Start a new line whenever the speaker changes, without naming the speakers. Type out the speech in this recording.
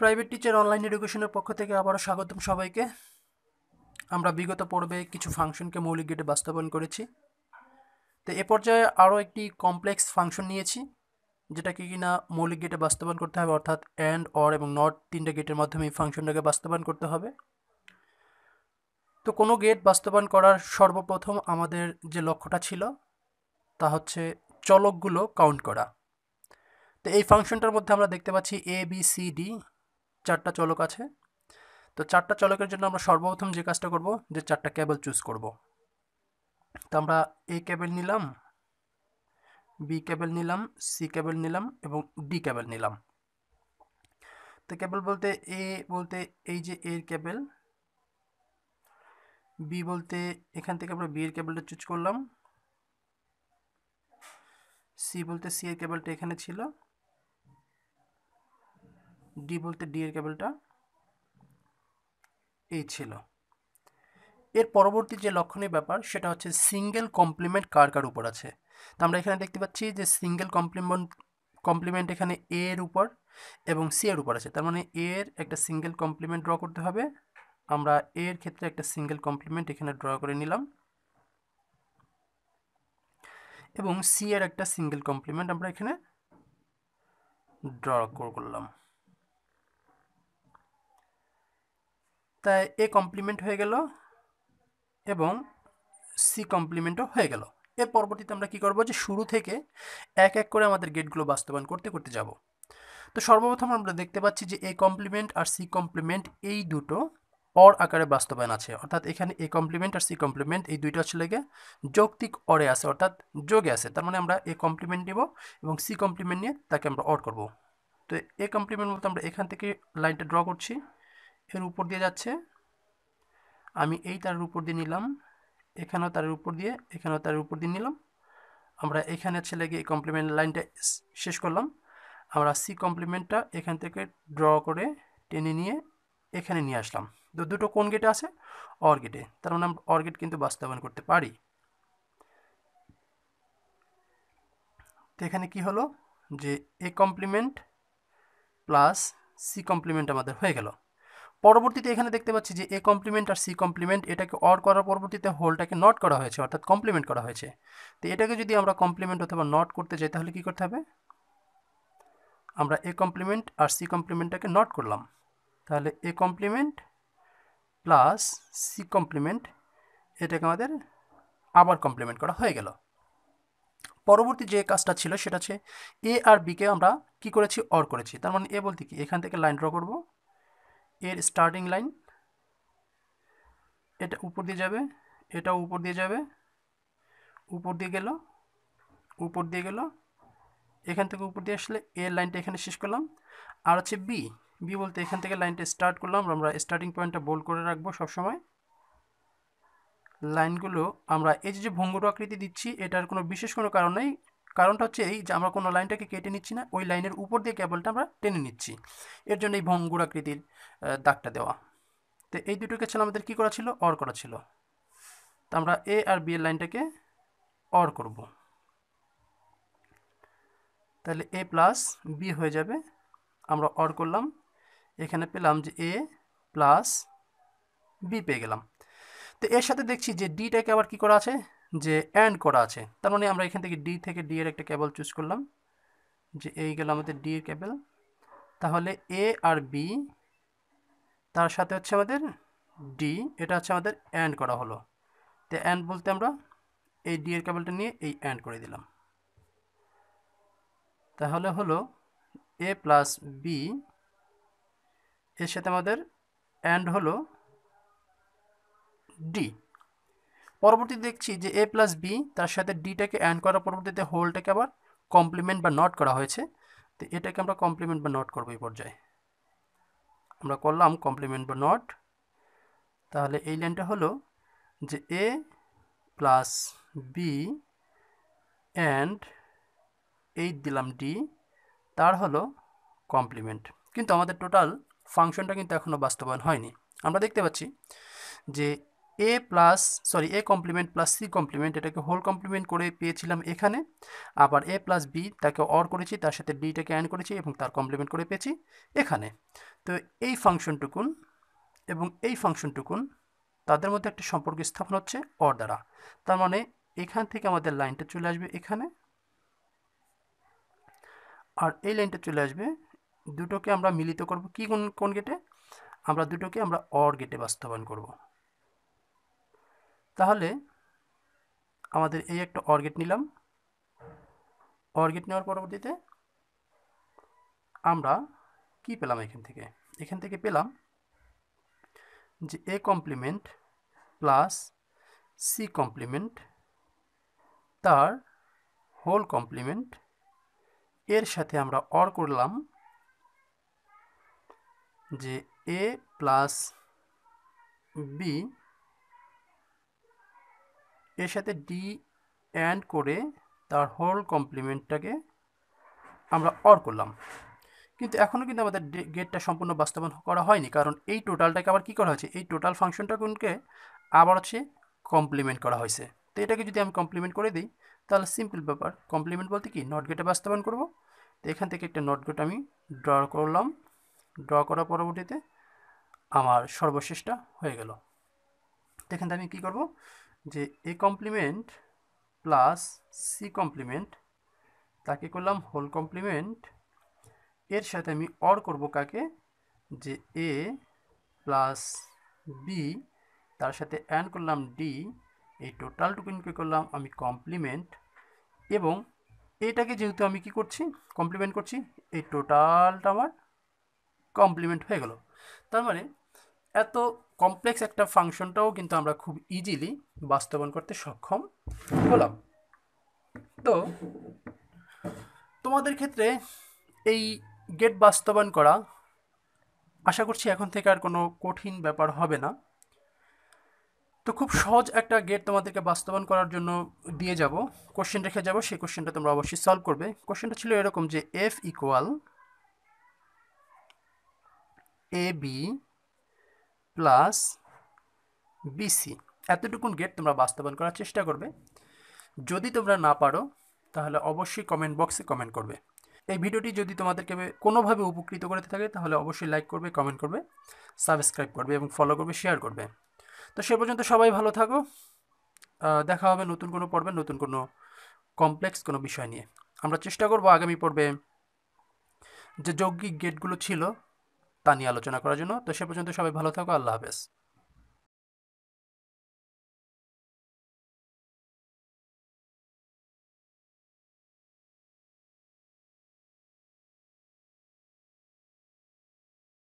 private teacher online এডুকেশনের পক্ষ থেকে আবারও স্বাগতম সবাইকে আমরা বিগত পর্বে কিছু ফাংশনকে মৌলিক গেটে বাস্তবায়ন করেছি তো এ পর্যায়ে আরও একটি কমপ্লেক্স ফাংশন নিয়েছি যেটাকে কিনা মৌলিক গেটে বাস্তবায়ন করতে হবে অর্থাৎ অ্যান্ড অর এবং নট তিনটা গেটের মাধ্যমে এই ফাংশনটাকে বাস্তবায়ন করতে হবে তো কোনো গেট বাস্তবায়ন করার সর্বপ্রথম আমাদের যে লক্ষ্যটা ছিল তা হচ্ছে চলকগুলো কাউন্ট করা তো এই ফাংশনটার মধ্যে আমরা দেখতে পাচ্ছি এ বি সি ডি চারটা চলক আছে তো চারটা চলকের জন্য আমরা সর্বপ্রথম যে কাজটা করব যে চারটা কেবল চুজ করব তো আমরা এ ক্যাবেল নিলাম বি ক্যাবেল নিলাম সি ক্যাবেল নিলাম এবং ডি কেবল নিলাম তো কেবল বলতে এ বলতে এই যে এর ক্যাবেল বি বলতে এখান থেকে আমরা বি এর ক্যাবেলটা চুজ করলাম সি বলতে সি এর কেবলটা এখানে ছিল ডি বলতে ডি এর কেবলটা এই ছিল এর পরবর্তী যে লক্ষণীয় ব্যাপার সেটা হচ্ছে সিঙ্গেল কমপ্লিমেন্ট কার কার উপর আছে তো আমরা এখানে দেখতে পাচ্ছি যে সিঙ্গেল কমপ্লিমেন্ট কমপ্লিমেন্ট এখানে এ এর উপর এবং সি এর উপর আছে তার মানে এর একটা সিঙ্গেল কমপ্লিমেন্ট ড্র করতে হবে আমরা এর ক্ষেত্রে একটা সিঙ্গেল কমপ্লিমেন্ট এখানে ড্র করে নিলাম এবং সি এর একটা সিঙ্গেল কমপ্লিমেন্ট আমরা এখানে ড্র করলাম তাই এ কমপ্লিমেন্ট হয়ে গেল এবং সি কমপ্লিমেন্টও হয়ে গেল এর পরবর্তীতে আমরা কি করব যে শুরু থেকে এক এক করে আমাদের গেটগুলো বাস্তবায়ন করতে করতে যাব তো সর্বপ্রথম আমরা দেখতে পাচ্ছি যে এ কমপ্লিমেন্ট আর সি কমপ্লিমেন্ট এই দুটো অর আকারে বাস্তবায়ন আছে অর্থাৎ এখানে এ কমপ্লিমেন্ট আর সি কমপ্লিমেন্ট এই দুইটা হচ্ছে লেগে যৌক্তিক অরে আছে অর্থাৎ যোগে আছে তার মানে আমরা এ কমপ্লিমেন্ট নিব এবং সি কমপ্লিমেন্ট নিয়ে তাকে আমরা অর করব তো এ কমপ্লিমেন্ট বলতে আমরা এখান থেকে লাইনটা ড্র করছি এর উপর দিয়ে যাচ্ছে আমি এই তারের উপর দিয়ে নিলাম এখানেও তারের উপর দিয়ে এখানেও তারের উপর দিয়ে নিলাম আমরা এখানে ছেলে গিয়ে কমপ্লিমেন্ট লাইনটা শেষ করলাম আমরা সি কমপ্লিমেন্টটা এখান থেকে ড্র করে টেনে নিয়ে এখানে নিয়ে আসলাম তো দুটো কোন গেটে আছে অর গেটে তার মানে আমরা অর গেট কিন্তু বাস্তবায়ন করতে পারি তো এখানে কি হলো যে A complement plus C complement আমাদের হয়ে গেল পরবর্তীতে এখানে দেখতে পাচ্ছি যে এ কমপ্লিমেন্ট আর সি কমপ্লিমেন্ট এটাকে অর করার পরবর্তীতে হোলটাকে নট করা হয়েছে অর্থাৎ কমপ্লিমেন্ট করা হয়েছে তো এটাকে যদি আমরা কমপ্লিমেন্ট অথবা নট করতে যাই তাহলে কী করতে হবে আমরা এ কমপ্লিমেন্ট আর সি কমপ্লিমেন্টটাকে নট করলাম তাহলে A complement plus C complement এটাকে আমাদের আবার কমপ্লিমেন্ট করা হয়ে গেল পরবর্তী যে কাজটা ছিল সেটা হচ্ছে এ আর বিকে আমরা কি করেছি অর করেছি তার মানে এ বলতে কি এখান থেকে লাইন ড্র করবো এর স্টার্টিং লাইন এটা উপর দিয়ে যাবে এটা উপর দিয়ে যাবে উপর দিয়ে গেল উপর দিয়ে গেল এখান থেকে উপর দিয়ে আসলে এ লাইনটা এখানে শেষ করলাম আর হচ্ছে বি বি বলতে এখান থেকে লাইনটা স্টার্ট করলাম আমরা স্টার্টিং পয়েন্টটা বোল্ড করে রাখবো সবসময় লাইনগুলো আমরা এই যে ভঙ্গুর আকৃতি দিচ্ছি এটার কোনো বিশেষ কোনো কারণ নেই কারণটা হচ্ছে এই যে আমরা কোনো লাইনটাকে কেটে নিচ্ছি না ওই লাইনের উপর দিয়ে কেবলটা আমরা টেনে নিচ্ছি এর জন্য এই ভঙ্গুরাকৃতির দাগটা দেওয়া তো এই দুটোকে ছিল আমাদের কী করা ছিল অর করা ছিল তো আমরা এ আর বি এর লাইনটাকে অর করব তাহলে এ প্লাস বি হয়ে যাবে আমরা অর করলাম এখানে পেলাম যে এ প্লাস বি পেয়ে গেলাম তো এর সাথে দেখছি যে ডিটাকে আবার কি করা আছে যে অ্যান্ড করা আছে তার মানে আমরা এখান থেকে ডি থেকে ডি এর একটা কেবল চুজ করলাম যে এই গেল আমাদের ডি এর কেবল তাহলে এ আর বি তার সাথে হচ্ছে আমাদের ডি এটা হচ্ছে আমাদের অ্যান্ড করা হলো তো অ্যান্ড বলতে আমরা এই ডি এর কেবলটা নিয়ে এই অ্যান্ড করে দিলাম তাহলে হলো এ প্লাস বি এর সাথে আমাদের অ্যান্ড হলো ডি পরবর্তী দেখছি যে এ প্লাস বি তার সাথে ডিটাকে অ্যান্ড করার পরবর্তীতে হোলটাকে আবার কমপ্লিমেন্ট বা নট করা হয়েছে তো এটাকে আমরা কমপ্লিমেন্ট বা নট করবো এই পর্যায়ে আমরা করলাম কমপ্লিমেন্ট বা নট তাহলে এই লাইনটা হলো যে A plus B and gate দিলাম ডি তার হলো কমপ্লিমেন্ট কিন্তু আমাদের টোটাল ফাংশনটা কিন্তু এখনও বাস্তবায়ন হয়নি আমরা দেখতে পাচ্ছি যে A plus sorry A complement plus C complement এটাকে হোল কমপ্লিমেন্ট করে পেয়েছিলাম এখানে আবার এ প্লাস বি তাকে অর করেছি তার সাথে ডিটাকে অ্যান্ড করেছি এবং তার কমপ্লিমেন্ট করে পেয়েছি এখানে তো এই ফাংশনটুকুন এবং এই ফাংশনটুকুন তাদের মধ্যে একটা সম্পর্ক স্থাপন হচ্ছে অর দ্বারা তার মানে এখান থেকে আমাদের লাইনটা চলে আসবে এখানে আর এই লাইনটা চলে আসবে দুটোকে আমরা মিলিত করব কি কোন কোন গেটে আমরা দুটোকে আমরা অর গেটে বাস্তবায়ন করব তাহলে আমাদের এই একটা অর্গেট নিলাম অর্গেট নেওয়ার পরবর্তীতে আমরা কি পেলাম এখান থেকে এখান থেকে পেলাম যে A complement plus C complement তার হোল কমপ্লিমেন্ট এর সাথে আমরা অর করলাম যে এ প্লাস বি এর সাথে ডি অ্যান্ড করে তার হোল কমপ্লিমেন্টটাকে আমরা অর করলাম কিন্তু এখনও কিন্তু আমাদের গেটটা সম্পূর্ণ বাস্তবায়ন করা হয়নি কারণ এই টোটালটাকে আবার কী করা হয়েছে এই টোটাল ফাংশনটা কোনকে আবার হচ্ছে কমপ্লিমেন্ট করা হয়েছে তো এটাকে যদি আমি কমপ্লিমেন্ট করে দিই তাহলে সিম্পল ব্যাপার কমপ্লিমেন্ট বলতে কি নট গেটে বাস্তবায়ন করব তো এখান থেকে একটা নট গেট আমি ড্র করলাম ড্র করার পরবর্তীতে আমার সর্বশেষটা হয়ে গেল তো এখান থেকে আমি কী করবো যে A complement plus C complement তাকে করলাম হোল কমপ্লিমেন্ট এর সাথে আমি অর করব কাকে যে এ প্লাস বি তার সাথে অ্যান করলাম ডি এই টুকুনকে করলাম আমি কমপ্লিমেন্ট এবং এটাকে যেহেতু আমি কি করছি কমপ্লিমেন্ট করছি এই টোটালটা আমার কমপ্লিমেন্ট হয়ে গেল তার মানে এত কমপ্লেক্স একটা ফাংশনটাও কিন্তু আমরা খুব ইজিলি বাস্তবায়ন করতে সক্ষম হলাম তো তোমাদের ক্ষেত্রে এই গেট বাস্তবায়ন করা আশা করছি এখন থেকে আর কোনো কঠিন ব্যাপার হবে না তো খুব সহজ একটা গেট তোমাদেরকে বাস্তবায়ন করার জন্য দিয়ে যাব কোশ্চেন রেখে যাব সেই কোশ্চেনটা তোমরা অবশ্যই সলভ করবে কোশ্চেনটা ছিল এরকম যে F equal A B plus BC gate তোমরা বাস্তবায়ন করার চেষ্টা করবে যদি তোমরা না পারো তাহলে অবশ্যই কমেন্ট বক্সে কমেন্ট করবে এই ভিডিওটি যদি তোমাদেরকে কোনোভাবে উপকৃত করে থাকে তাহলে অবশ্যই লাইক করবে কমেন্ট করবে সাবস্ক্রাইব করবে এবং ফলো করবে শেয়ার করবে তো সে পর্যন্ত সবাই ভালো থাকো দেখা হবে নতুন কোনো পর্বে নতুন কোনো কমপ্লেক্স কোনো বিষয় নিয়ে আমরা চেষ্টা করব আগামী পর্বে যে যৌগিক গেটগুলো ছিল তা নিয়ে আলোচনা করার জন্য তো সে পর্যন্ত সবাই ভালো থাকো আল্লাহ হাফেজ